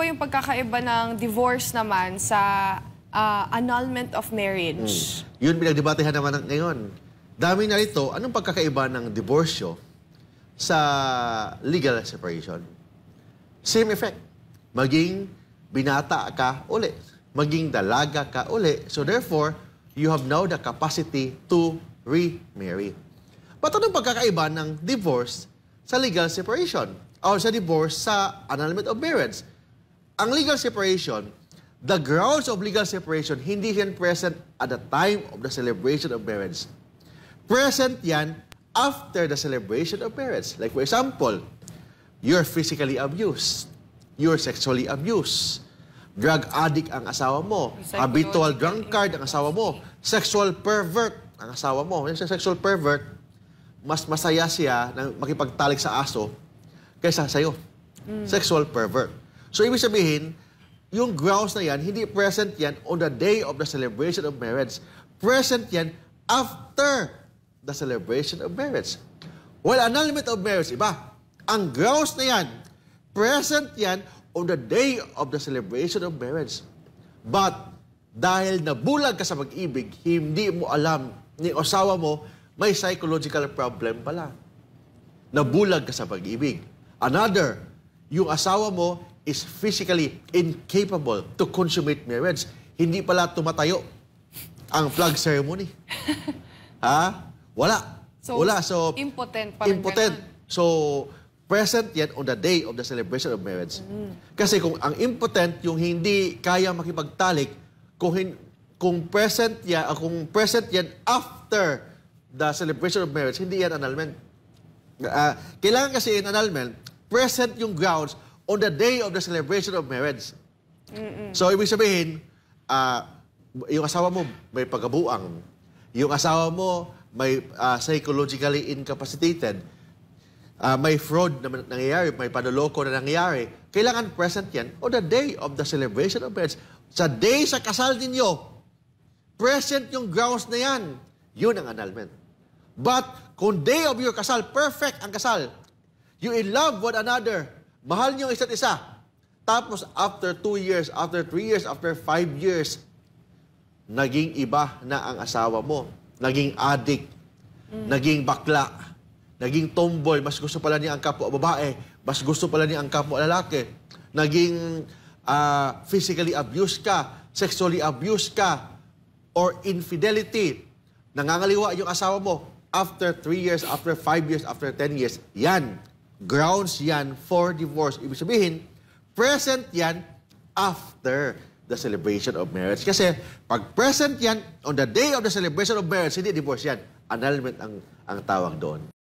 ba yung pagkakaiba ng divorce naman sa uh, annulment of marriage? Hmm. Yun, pinagdebatehan naman ngayon. Dami na rito, anong pagkakaiba ng divorcio sa legal separation? Same effect. Maging binata ka uli. Maging dalaga ka uli. So therefore, you have now the capacity to remarry. Ba't anong pagkakaiba ng divorce sa legal separation? Or sa divorce sa annulment of marriage? ang legal separation, the grounds of legal separation hindi yan present at the time of the celebration of marriage. Present yan after the celebration of marriage. Like for example, you're physically abused, you're sexually abused, drug addict ang asawa mo, habitual drunkard ang asawa mo, sexual pervert ang asawa mo. Yung sexual pervert, mas masaya siya na makipagtalik sa aso kaysa sa'yo. Mm. Sexual pervert. So, ibig sabihin, yung grounds na yan, hindi present yan on the day of the celebration of marriage. Present yan after the celebration of marriage. Well, annulment of marriage, iba. Ang grounds na yan, present yan on the day of the celebration of marriage. But, dahil nabulag ka sa pag-ibig, hindi mo alam ni asawa mo, may psychological problem pala. Nabulag ka sa pag-ibig. Another, yung asawa mo, is physically incapable to consummate marriage. Hindi pala tumatayo ang flag ceremony. ha? Wala. So, Wala. So, impotent. Parang impotent. Ganun. So, present yan on the day of the celebration of marriage. Mm. Kasi kung ang impotent, yung hindi kaya makipagtalik, kung, kung present yan, uh, ah, kung present yan after the celebration of marriage, hindi yan annulment. Uh, kailangan kasi in annulment, present yung grounds on the day of the celebration of marriage. Mm-mm. So, ibig sabihin, uh, yung asawa mo may pagabuang, yung asawa mo may uh, psychologically incapacitated, uh, may fraud na nangyayari, may panuloko na nangyayari, kailangan present yan on the day of the celebration of marriage. Sa day sa kasal ninyo, present yung grounds na yan. Yun ang annulment. But kung day of your kasal, perfect ang kasal. You in love with another. Mahal niyo ang isa't isa. Tapos after 2 years, after 3 years, after 5 years, naging iba na ang asawa mo. Naging addict. mm. naging bakla, naging tomboy, mas gusto pala niya ang kapwa babae, mas gusto pala niya ang kapwa lalaki. Naging uh, physically abused ka, sexually abused ka, or infidelity. Nangangaliwa yung asawa mo after 3 years, after 5 years, after 10 years. Yan grounds yan for divorce. Ibig sabihin, present yan after the celebration of marriage. Kasi pag present yan, on the day of the celebration of marriage, hindi divorce yan. Annulment ang, ang tawag doon.